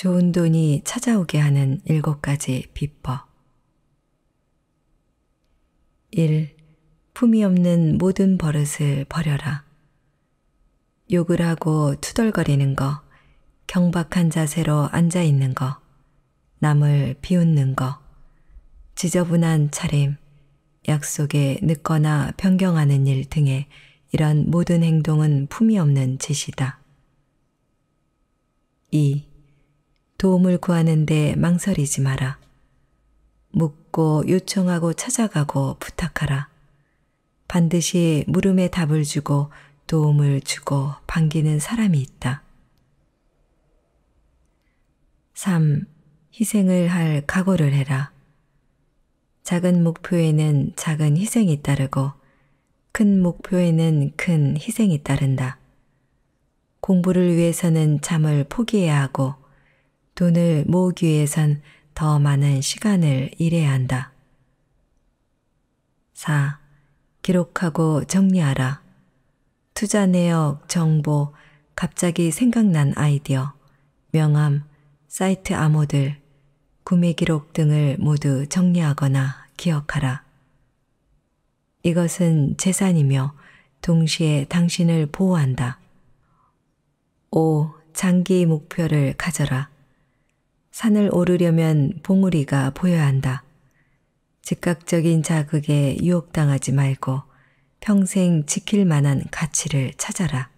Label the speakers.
Speaker 1: 좋은 돈이 찾아오게 하는 일곱 가지 비법 1. 품이 없는 모든 버릇을 버려라. 욕을 하고 투덜거리는 거, 경박한 자세로 앉아있는 거, 남을 비웃는 거, 지저분한 차림, 약속에 늦거나 변경하는 일 등의 이런 모든 행동은 품이 없는 짓이다. 2. 도움을 구하는데 망설이지 마라. 묻고 요청하고 찾아가고 부탁하라. 반드시 물음에 답을 주고 도움을 주고 반기는 사람이 있다. 3. 희생을 할 각오를 해라. 작은 목표에는 작은 희생이 따르고 큰 목표에는 큰 희생이 따른다. 공부를 위해서는 잠을 포기해야 하고 돈을 모으기 위해선 더 많은 시간을 일해야 한다. 4. 기록하고 정리하라. 투자 내역, 정보, 갑자기 생각난 아이디어, 명함, 사이트 암호들, 구매 기록 등을 모두 정리하거나 기억하라. 이것은 재산이며 동시에 당신을 보호한다. 5. 장기 목표를 가져라. 산을 오르려면 봉우리가 보여야 한다. 즉각적인 자극에 유혹당하지 말고 평생 지킬 만한 가치를 찾아라.